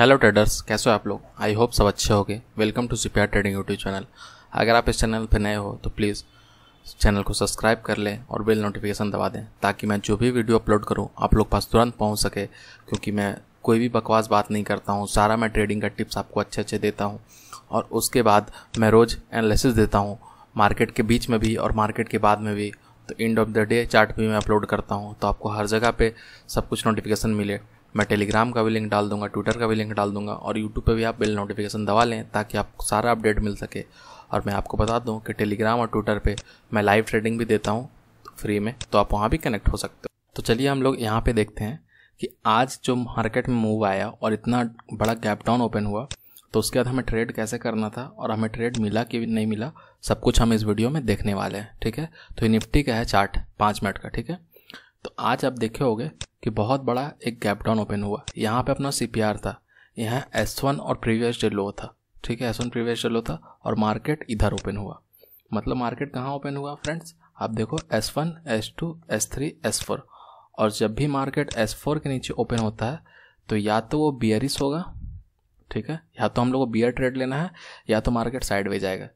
hello traders कैसे हो आप लोग आई होप सब अच्छे होंगे welcome to CPR trading YouTube channel अगर आप इस चैनल पर नए हो तो प्लीज़ चैनल को सब्सक्राइब कर लें और बेल नोटिफिकेशन दबा दें ताकि मैं जो भी वीडियो अपलोड करूँ आप लोग पास तुरंत पहुँच सके क्योंकि मैं कोई भी बकवास बात नहीं करता हूँ सारा मैं ट्रेडिंग का टिप्स आपको अच्छे अच्छे देता हूँ और उसके बाद मैं रोज़ एनालिसिस देता हूँ मार्केट के बीच में भी और मार्केट के बाद में भी तो end of the day chart भी मैं अपलोड करता हूँ तो आपको हर जगह पर सब कुछ नोटिफिकेशन मिले मैं टेलीग्राम का भी लिंक डाल दूंगा ट्विटर का भी लिंक डाल दूंगा और यूट्यूब पर भी आप बिल नोटिफिकेशन दबा लें ताकि आपको सारा अपडेट मिल सके और मैं आपको बता दूं कि टेलीग्राम और ट्विटर पे मैं लाइव ट्रेडिंग भी देता हूं फ्री में तो आप वहां भी कनेक्ट हो सकते हो तो चलिए हम लोग यहाँ पर देखते हैं कि आज जो मार्केट में मूव आया और इतना बड़ा गैप डाउन ओपन हुआ तो उसके बाद हमें ट्रेड कैसे करना था और हमें ट्रेड मिला कि नहीं मिला सब कुछ हम इस वीडियो में देखने वाले हैं ठीक है तो ये निफ्टी का है चार्ट पाँच मिनट का ठीक है तो आज आप देखे होगे कि बहुत बड़ा एक गैप डाउन ओपन हुआ यहाँ पे अपना सी था यहाँ एस वन और प्रीवियस डे लो था ठीक है S one previous day low था और मार्केट इधर ओपन हुआ मतलब मार्केट कहाँ ओपन हुआ फ्रेंड्स आप देखो S one S two S three S four और जब भी मार्केट एस फोर के नीचे ओपन होता है तो या तो वो बियरिस होगा ठीक है या तो हम लोग को बियर ट्रेड लेना है या तो मार्केट साइड वे जाएगा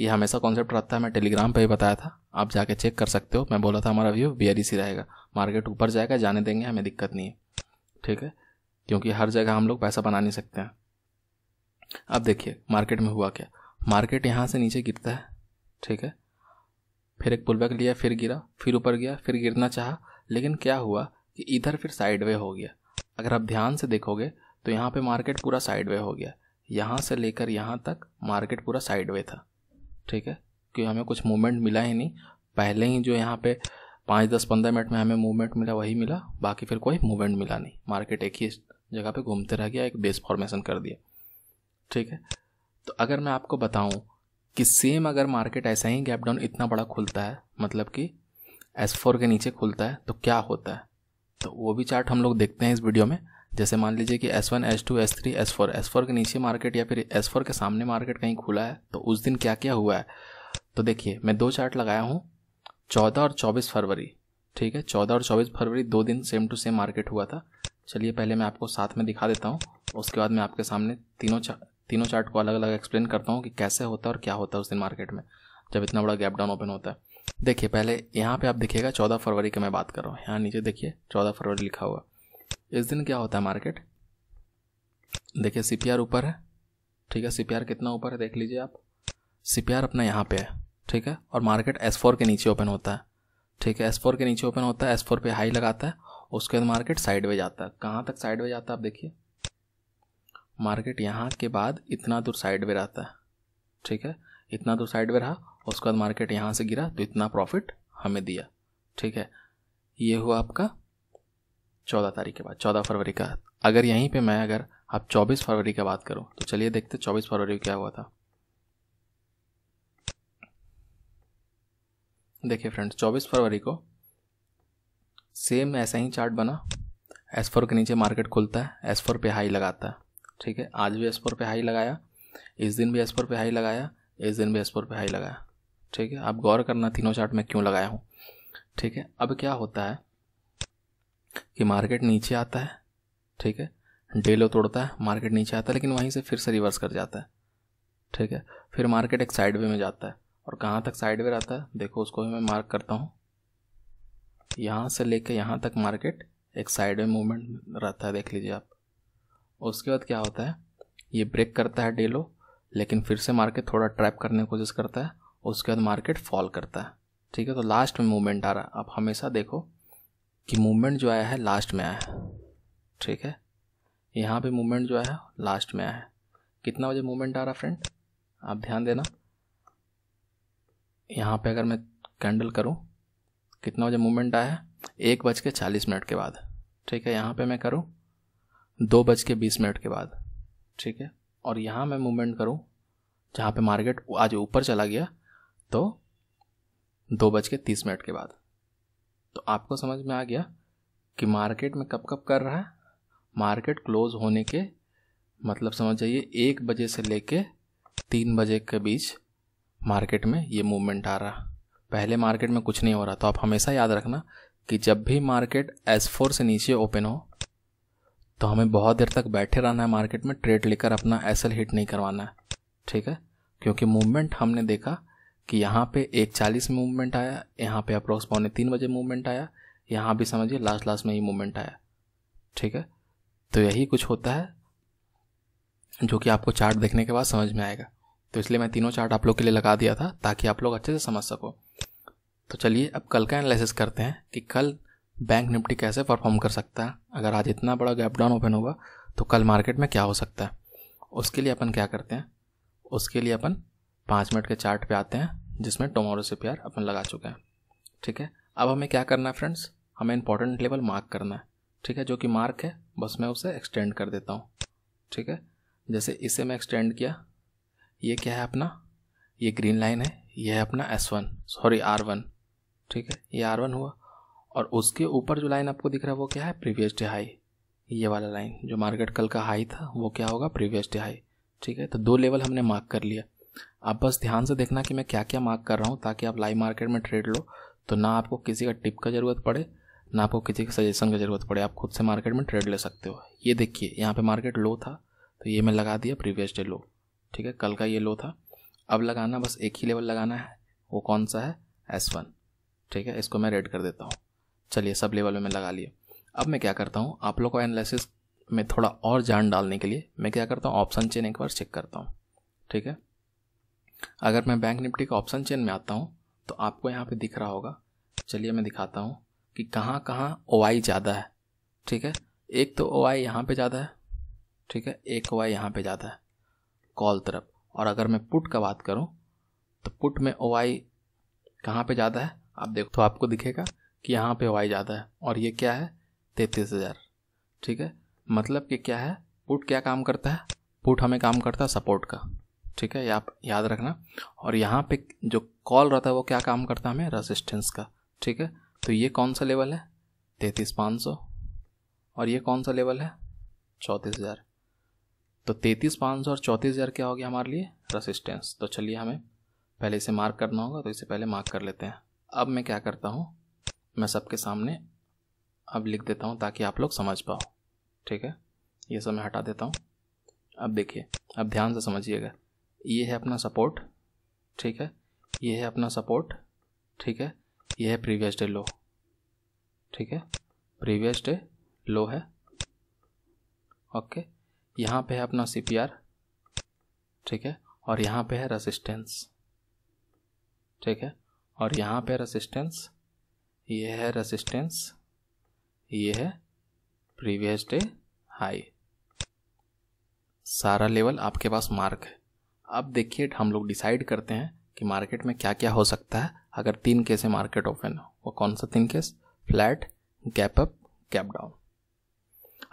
ये हमेशा कॉन्सेप्ट रहता है मैं टेलीग्राम पर ही बताया था आप जाके चेक कर सकते हो मैं बोला था हमारा व्यू बी रहेगा मार्केट ऊपर जाएगा जाने देंगे हमें दिक्कत नहीं है ठीक है क्योंकि हर जगह हम लोग पैसा बना नहीं सकते हैं अब देखिए मार्केट में हुआ क्या मार्केट यहाँ से नीचे गिरता है ठीक है फिर एक पुलबैक लिया फिर गिरा फिर ऊपर गया फिर गिरना चाहा लेकिन क्या हुआ कि इधर फिर साइडवे हो गया अगर आप ध्यान से देखोगे तो यहाँ पे मार्केट पूरा साइडवे हो गया यहाँ से लेकर यहाँ तक मार्केट पूरा साइडवे था ठीक है क्योंकि हमें कुछ मूवमेंट मिला ही नहीं पहले ही जो यहाँ पे पाँच दस पंद्रह मिनट में हमें मूवमेंट मिला वही मिला बाकी फिर कोई मूवमेंट मिला नहीं मार्केट एक ही जगह पे घूमते रह गया एक बेस फॉर्मेशन कर दिया ठीक है तो अगर मैं आपको बताऊं कि सेम अगर मार्केट ऐसा ही गैप डाउन इतना बड़ा खुलता है मतलब कि एस फोर के नीचे खुलता है तो क्या होता है तो वो भी चार्ट हम लोग देखते हैं इस वीडियो में जैसे मान लीजिए कि S one S two S three S four S four के नीचे मार्केट या फिर एस फोर के सामने मार्केट कहीं खुला है तो उस दिन क्या क्या हुआ है तो देखिए मैं दो चार्ट लगाया हूँ चौदह और चौबीस फरवरी ठीक है चौदह और चौबीस फरवरी दो दिन सेम टू सेम मार्केट हुआ था चलिए पहले मैं आपको साथ में दिखा देता हूँ उसके बाद मैं आपके सामने तीनों चा, तीनों चार्ट को अलग अलग एक्सप्लेन करता हूँ कि कैसे होता है और क्या होता है उस दिन मार्केट में जब इतना बड़ा गैप डाउन ओपन होता है देखिए पहले यहाँ पे आप देखिएगा चौदह फरवरी की मैं बात कर रहा हूँ यहाँ नीचे देखिए चौदह फरवरी लिखा हुआ इस दिन क्या होता है मार्केट देखिए सी ऊपर है ठीक है सी कितना ऊपर है देख लीजिए आप सी अपना यहाँ पे है ठीक है और मार्केट एस के नीचे ओपन होता है ठीक है एस के नीचे ओपन होता है एस पे हाई लगाता है उसके बाद मार्केट साइड वे जाता है कहाँ तक साइड वे जाता है आप देखिए मार्केट यहाँ के बाद इतना दूर साइड वे रहता है ठीक है इतना दूर साइड वे रहा उसके बाद मार्केट यहाँ से गिरा तो इतना प्रॉफिट हमें दिया ठीक है ये हुआ आपका चौदह तारीख के बाद चौदह फरवरी का अगर यहीं पे मैं अगर आप चौबीस फरवरी का बात करूं तो चलिए देखते चौबीस फरवरी क्या हुआ था देखिए फ्रेंड्स चौबीस फरवरी को सेम ऐसा ही चार्ट बना एस फोर के नीचे मार्केट खुलता है एस फोर पे हाई लगाता है ठीक है आज भी एस फोर पे हाई लगाया इस दिन भी एस फोर पे हाई लगाया इस दिन भी एस फोर पे हाई लगाया ठीक है आप गौर करना तीनों चार्ट में क्यों लगाया हूँ ठीक है अब क्या होता है कि मार्केट नीचे आता है ठीक है डे लो तोड़ता है मार्केट नीचे आता है लेकिन वहीं से फिर से रिवर्स कर जाता है ठीक है फिर मार्केट एक साइडवे में जाता है और कहाँ तक साइडवे रहता है देखो उसको भी मैं मार्क करता हूँ यहाँ से लेके यहाँ तक मार्केट एक साइडवे मूवमेंट रहता है देख लीजिए आप उसके बाद क्या होता है ये ब्रेक करता है डे लो लेकिन फिर से मार्केट थोड़ा ट्रैप करने की कोशिश करता है उसके बाद मार्केट फॉल करता है ठीक है तो लास्ट में मूवमेंट आ रहा है आप हमेशा देखो कि मूवमेंट जो आया है लास्ट में आया है ठीक है यहाँ पे मूवमेंट जो आया है लास्ट में आया है कितना बजे मूवमेंट आ रहा फ्रेंड आप ध्यान देना यहाँ पे अगर मैं कैंडल करूँ कितना बजे मूवमेंट आया है एक बज के चालीस मिनट के बाद ठीक है यहाँ पे मैं करूँ दो बज के बीस मिनट के बाद ठीक है और यहाँ मैं मूवमेंट करूँ जहाँ पे मार्केट आज ऊपर चला गया तो दो बज के तीस मिनट के बाद तो आपको समझ में आ गया कि मार्केट में कब कब कर रहा है मार्केट क्लोज होने के मतलब समझ जाइए एक बजे से लेके तीन बजे के बीच मार्केट में ये मूवमेंट आ रहा पहले मार्केट में कुछ नहीं हो रहा तो आप हमेशा याद रखना कि जब भी मार्केट एस फोर से नीचे ओपन हो तो हमें बहुत देर तक बैठे रहना है मार्केट में ट्रेड लेकर अपना एस हिट नहीं करवाना है ठीक है क्योंकि मूवमेंट हमने देखा कि यहाँ पे एक चालीस में मूवमेंट आया यहाँ पे अप्रॉक्स पौने तीन बजे मूवमेंट आया यहाँ भी समझिए लास्ट लास्ट में ही मूवमेंट आया ठीक है तो यही कुछ होता है जो कि आपको चार्ट देखने के बाद समझ में आएगा तो इसलिए मैं तीनों चार्ट आप लोग के लिए लगा दिया था ताकि आप लोग अच्छे से समझ सको तो चलिए अब कल का एनालिसिस करते हैं कि कल बैंक निफ्टी कैसे परफॉर्म कर सकता है अगर आज इतना बड़ा गैप डाउन ओपन होगा तो कल मार्केट में क्या हो सकता है उसके लिए अपन क्या करते हैं उसके लिए अपन पाँच मिनट के चार्ट पे आते हैं जिसमें टोमोरो से प्यार अपन लगा चुके हैं ठीक है अब हमें क्या करना है फ्रेंड्स हमें इंपॉर्टेंट लेवल मार्क करना है ठीक है जो कि मार्क है बस मैं उसे एक्सटेंड कर देता हूँ ठीक है जैसे इसे मैं एक्सटेंड किया ये क्या है अपना ये ग्रीन लाइन है ये है अपना S one sorry R one ठीक है ये आर वन हुआ और उसके ऊपर जो लाइन आपको दिख रहा है वो क्या है प्रीवियस डे हाई ये वाला लाइन जो मार्केट कल का हाई था वो क्या होगा प्रीवियस डे हाई ठीक है तो दो लेवल हमने मार्क कर लिया आप बस ध्यान से देखना कि मैं क्या क्या मार्क कर रहा हूँ ताकि आप लाइव मार्केट में ट्रेड लो तो ना आपको किसी का टिप का ज़रूरत पड़े ना आपको किसी के सजेशन की ज़रूरत पड़े आप खुद से मार्केट में ट्रेड ले सकते हो ये देखिए यहाँ पे मार्केट लो था तो ये मैं लगा दिया प्रीवियस डे लो ठीक है कल का ये लो था अब लगाना बस एक ही लेवल लगाना है वो कौन सा है एस वन ठीक है इसको मैं रेड कर देता हूँ चलिए सब लेवल में मैं लगा लिया अब मैं क्या करता हूँ आप लोग को एनालिसिस में थोड़ा और जान डालने के लिए मैं क्या करता हूँ ऑप्शन चेन एक बार चेक करता हूँ ठीक है अगर मैं बैंक निफ्टी का ऑप्शन चेन में आता हूँ तो आपको यहाँ पे दिख रहा होगा चलिए मैं दिखाता हूँ कि कहाँ कहाँ ओ आई ज़्यादा है ठीक है एक तो ओ आई यहाँ पर ज़्यादा है ठीक है एक ओ आई यहाँ पर ज़्यादा है कॉल तरफ और अगर मैं पुट का बात करूँ तो पुट में ओ आई कहाँ पर ज़्यादा है आप देखो तो आपको दिखेगा कि यहाँ पे आई ज़्यादा है और ये क्या है तैंतीस हज़ार ठीक है मतलब कि क्या है पुट क्या काम करता है पुट हमें काम करता है सपोर्ट का ठीक है आप याद रखना और यहाँ पे जो कॉल रहता है वो क्या काम करता है हमें रेजिस्टेंस का ठीक है तो ये कौन सा लेवल है तैंतीस पाँच सौ और ये कौन सा लेवल है चौंतीस हज़ार तो तैंतीस पाँच सौ और चौंतीस हज़ार क्या हो गया हमारे लिए रेजिस्टेंस तो चलिए हमें पहले इसे मार्क करना होगा तो इसे पहले मार्क कर लेते हैं अब मैं क्या करता हूँ मैं सबके सामने अब लिख देता हूँ ताकि आप लोग समझ पाओ ठीक है ये सब मैं हटा देता हूँ अब देखिए अब ध्यान से समझिएगा ये है अपना सपोर्ट ठीक है ये है अपना सपोर्ट ठीक है ये है प्रीवियस डे लो ठीक है प्रीवियस डे लो है ओके यहाँ पे है अपना सी ठीक है और यहाँ पे है रेसिस्टेंस ठीक है और यहाँ पे रेसिस्टेंस ये है रेसिस्टेंस ये है प्रीवियस डे हाई सारा लेवल आपके पास मार्क है अब देखिए हम लोग डिसाइड करते हैं कि मार्केट में क्या क्या हो सकता है अगर तीन केस है मार्केट ओपन हो वो कौन सा तीन case flat gap up gap down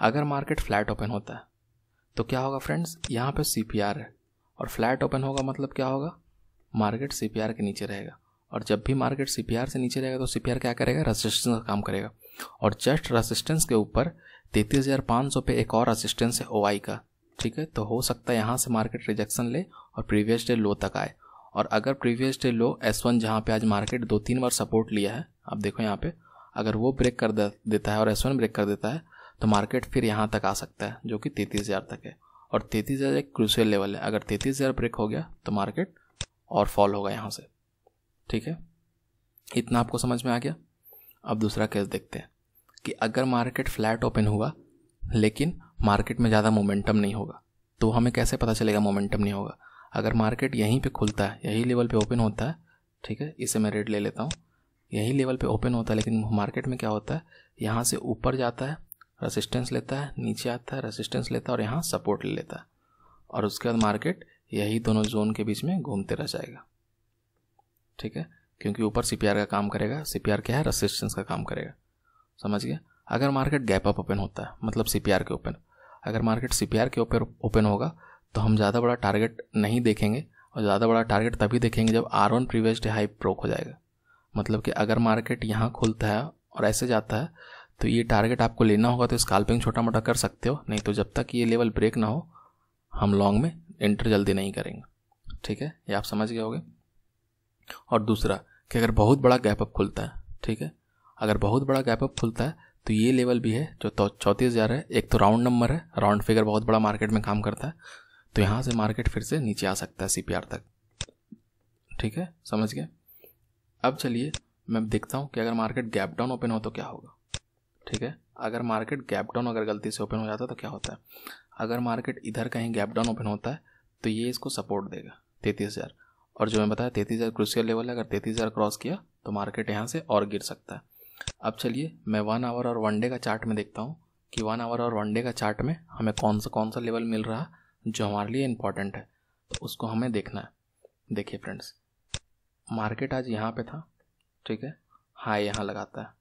अगर मार्केट फ्लैट ओपन होता है तो क्या होगा फ्रेंड्स यहाँ पे सी है और फ्लैट ओपन होगा मतलब क्या होगा मार्केट सी के नीचे रहेगा और जब भी मार्केट सी से नीचे रहेगा तो सी क्या करेगा रजिस्टेंस का काम करेगा और जस्ट रजिस्टेंस के ऊपर तैंतीस हज़ार पाँच सौ पे एक और रजिस्टेंस है ओ का ठीक है तो हो सकता है यहाँ से मार्केट रिजेक्शन ले और प्रीवियस डे लो तक आए और अगर previous day low S one जहाँ पर आज मार्केट दो तीन बार सपोर्ट लिया है आप देखो यहाँ पे अगर वो ब्रेक कर देता है और एस वन ब्रेक कर देता है तो मार्केट फिर यहाँ तक आ सकता है जो कि तैंतीस हज़ार तक है और तैंतीस हज़ार एक क्रूशियल लेवल है अगर तैंतीस हज़ार ब्रेक हो गया तो मार्केट और फॉल होगा यहाँ से ठीक है इतना आपको समझ में आ गया अब दूसरा केस देखते हैं कि अगर मार्केट फ्लैट ओपन हुआ लेकिन मार्केट में ज़्यादा मोमेंटम नहीं होगा तो हमें कैसे पता चलेगा मोमेंटम नहीं होगा अगर मार्केट यहीं पे खुलता है यही लेवल पे ओपन होता है ठीक है इसे मैं रेट ले लेता हूँ यही लेवल पे ओपन होता है लेकिन मार्केट में क्या होता है यहाँ से ऊपर जाता है रेसिस्टेंस लेता है नीचे आता है रेसिस्टेंस लेता है और यहाँ सपोर्ट ले लेता है और उसके बाद मार्केट यही दोनों जोन के बीच में घूमते रह जाएगा ठीक है क्योंकि ऊपर सी का काम करेगा सी क्या है रेसिस्टेंस का काम करेगा समझ गया अगर मार्केट गैप अप ओपन होता है मतलब सी के ओपन अगर मार्केट सी के ऊपर ओपन होगा तो हम ज़्यादा बड़ा टारगेट नहीं देखेंगे और ज़्यादा बड़ा टारगेट तभी देखेंगे जब R one previous day high broke हो जाएगा मतलब कि अगर मार्केट यहाँ खुलता है और ऐसे जाता है तो ये टारगेट आपको लेना होगा तो स्काल्पिंग छोटा मोटा कर सकते हो नहीं तो जब तक ये लेवल ब्रेक ना हो हम लॉन्ग में एंटर जल्दी नहीं करेंगे ठीक है ये आप समझ गए होगे और दूसरा कि अगर बहुत बड़ा गैप अप खुलता है ठीक है अगर बहुत बड़ा गैप अप खुलता है तो ये लेवल भी है जो तो चौंतीस हज़ार है एक तो राउंड नंबर है राउंड फिगर बहुत बड़ा मार्केट में काम करता है तो यहाँ से मार्केट फिर से नीचे आ सकता है सी तक ठीक है समझ गए अब चलिए मैं देखता हूँ कि अगर मार्केट गैप डाउन ओपन हो तो क्या होगा ठीक है अगर मार्केट गैप डाउन अगर गलती से ओपन हो जाता है तो क्या होता है अगर मार्केट इधर कहीं गैप डाउन ओपन होता है तो ये इसको सपोर्ट देगा तैंतीस हज़ार और जो मैं बताया तैंतीस हज़ार लेवल है अगर तैंतीस हज़ार क्रॉस किया तो मार्केट यहाँ से और गिर सकता है अब चलिए मैं वन आवर और वन डे का चार्ट में देखता हूँ कि वन आवर और वन डे का चार्ट में हमें कौन सा कौन सा लेवल मिल रहा जो हमारे लिए इम्पॉर्टेंट है तो उसको हमें देखना है देखिए फ्रेंड्स मार्केट आज यहाँ पे था ठीक है हाई यहाँ लगाता है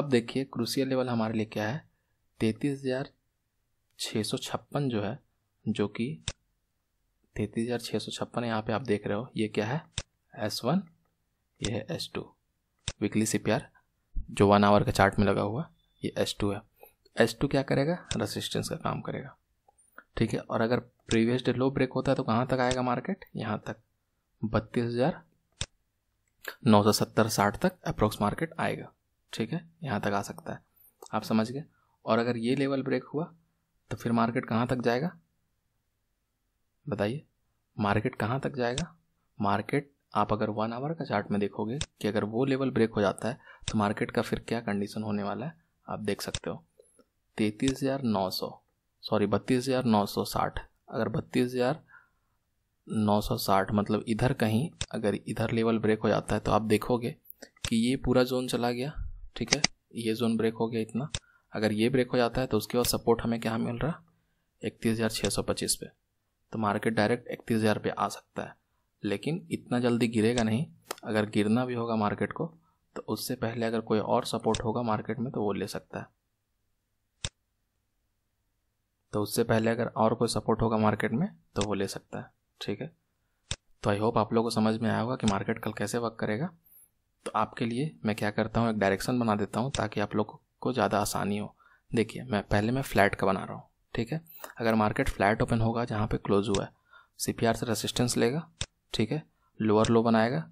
अब देखिए क्रूसियल लेवल हमारे लिए क्या है तैंतीस हज़ार सौ छप्पन जो है जो कि तैंतीस हज़ार छः सौ छप्पन यहाँ पर आप देख रहे हो ये क्या है एस वन ये है S two weekly C P R जो वन आवर के चार्ट में लगा हुआ ये एस टू है एस टू क्या करेगा रेसिस्टेंस का काम करेगा ठीक है और अगर प्रीवियस डे लो ब्रेक होता है तो कहाँ तक आएगा मार्केट यहाँ तक बत्तीस हज़ार नौ सौ सत्तर साठ तक अप्रोक्स मार्केट आएगा ठीक है यहाँ तक आ सकता है आप समझ गए और अगर ये लेवल ब्रेक हुआ तो फिर मार्केट कहाँ तक जाएगा बताइए मार्केट कहाँ तक जाएगा मार्केट आप अगर वन आवर का चार्ट में देखोगे कि अगर वो लेवल ब्रेक हो जाता है तो मार्केट का फिर क्या कंडीशन होने वाला है आप देख सकते हो तैतीस हज़ार नौ सौ सॉरी बत्तीस हज़ार नौ सौ साठ अगर बत्तीस हज़ार नौ सौ साठ मतलब इधर कहीं अगर इधर लेवल ब्रेक हो जाता है तो आप देखोगे कि ये पूरा जोन चला गया ठीक है ये जोन ब्रेक हो गया इतना अगर ये ब्रेक हो जाता है तो उसके बाद सपोर्ट हमें क्या मिल रहा है इकतीस हज़ार छः सौ पच्चीस पे तो मार्केट डायरेक्ट इकतीस हज़ार पे आ सकता है लेकिन इतना जल्दी गिरेगा नहीं अगर गिरना भी होगा मार्केट को तो उससे पहले अगर कोई और सपोर्ट होगा मार्केट में तो वो ले सकता है तो उससे पहले अगर और कोई सपोर्ट होगा मार्केट में तो वो ले सकता है ठीक है तो आई होप आप लोगों को समझ में आया होगा कि मार्केट कल कैसे वर्क करेगा तो आपके लिए मैं क्या करता हूँ एक डायरेक्शन बना देता हूँ ताकि आप लोग को ज़्यादा आसानी हो देखिए मैं पहले मैं फ्लैट का बना रहा हूँ ठीक है अगर मार्केट फ्लैट ओपन होगा जहाँ पे क्लोज हुआ है सी से रेसिस्टेंस लेगा ठीक है लोअर लो बनाएगा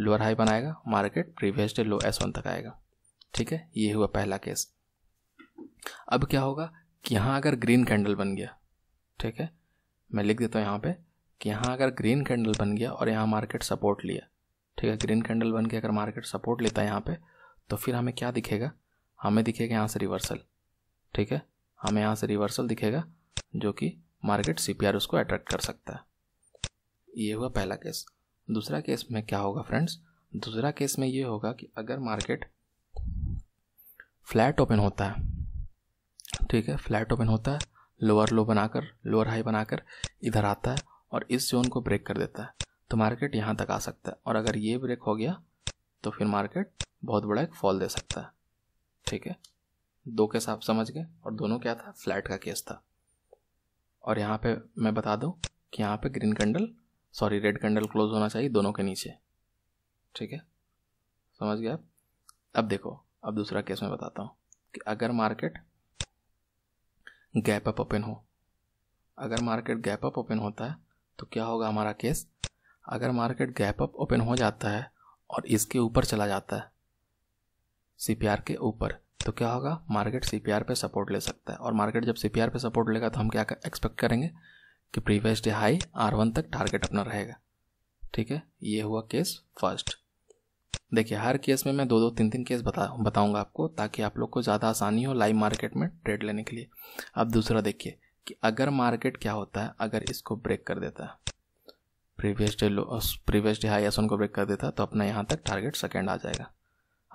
लोअर हाई बनाएगा market previous day low S one तक आएगा ठीक है ये हुआ पहला केस अब क्या होगा कि यहाँ अगर ग्रीन कैंडल बन गया ठीक है मैं लिख देता हूँ यहाँ पे कि यहाँ अगर ग्रीन कैंडल बन गया और यहाँ मार्केट सपोर्ट लिया ठीक है ग्रीन कैंडल बन के अगर मार्केट सपोर्ट लेता है यहाँ पे तो फिर हमें क्या दिखेगा हमें दिखेगा यहाँ से रिवर्सल ठीक है हमें यहाँ से रिवर्सल दिखेगा जो कि मार्केट सी उसको अट्रैक्ट कर सकता है ये हुआ पहला केस दूसरा केस में क्या होगा फ्रेंड्स दूसरा केस में ये होगा कि अगर मार्केट फ्लैट ओपन होता है ठीक है फ्लैट ओपन होता है लोअर लो बनाकर लोअर हाई बनाकर इधर आता है और इस जोन को ब्रेक कर देता है तो मार्केट यहाँ तक आ सकता है और अगर ये ब्रेक हो गया तो फिर मार्केट बहुत बड़ा एक फॉल दे सकता है ठीक है दो केस आप समझ गए और दोनों क्या था फ्लैट का केस था और यहाँ पे मैं बता दूँ कि यहाँ पे green candle sorry red candle close होना चाहिए दोनों के नीचे ठीक है समझ गया अब देखो अब दूसरा केस मैं बताता हूँ कि अगर मार्केट गैप अप ओपन हो अगर मार्केट गैप अप ओपन होता है तो क्या होगा हमारा केस अगर मार्केट गैप अप ओपन हो जाता है और इसके ऊपर चला जाता है सी के ऊपर तो क्या होगा मार्केट सी पे सपोर्ट ले सकता है और मार्केट जब सी पे सपोर्ट लेगा तो हम क्या एक्सपेक्ट करेंगे कि previous day high R one तक टारगेट अपना रहेगा ठीक है ये हुआ केस फर्स्ट देखिए हर केस में मैं दो दो तीन तीन केस बता बताऊंगा आपको ताकि आप लोग को ज़्यादा आसानी हो लाइव मार्केट में ट्रेड लेने के लिए अब दूसरा देखिए कि अगर मार्केट क्या होता है अगर इसको ब्रेक कर देता है previous day low previous day high ऐसा को ब्रेक कर देता तो अपना यहाँ तक टारगेट सेकेंड आ जाएगा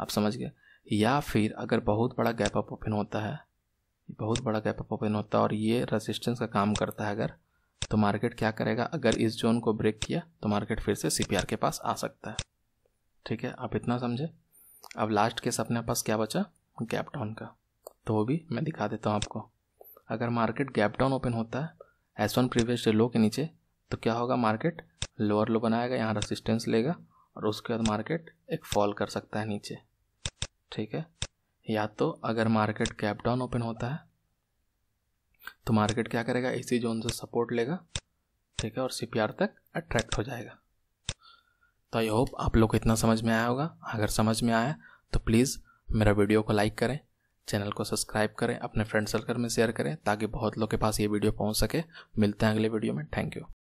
आप समझ गए या फिर अगर बहुत बड़ा गैप अप ओपन होता है बहुत बड़ा गैप अप ओपन होता है और ये रेजिस्टेंस का काम करता है अगर तो मार्केट क्या करेगा अगर इस जोन को ब्रेक किया तो मार्केट फिर से सी के पास आ सकता है ठीक है आप इतना समझे अब लास्ट केस अपने पास क्या बचा गैप डाउन का तो वो भी मैं दिखा देता हूँ आपको अगर मार्केट गैप डाउन ओपन होता है S one previous day low के नीचे तो क्या होगा मार्केट लोअर लो बनाएगा यहाँ रेसिस्टेंस लेगा और उसके बाद मार्केट एक फॉल कर सकता है नीचे ठीक है या तो अगर मार्केट गैप डाउन ओपन होता है तो मार्केट क्या करेगा इसी जोन से सपोर्ट लेगा ठीक है और सी तक अट्रैक्ट हो जाएगा तो आई होप आप लोग को इतना समझ में आया होगा अगर समझ में आया तो प्लीज़ मेरा वीडियो को लाइक करें चैनल को सब्सक्राइब करें अपने फ्रेंड सर्कल में शेयर करें ताकि बहुत लोग के पास ये वीडियो पहुंच सके मिलते हैं अगले वीडियो में थैंक यू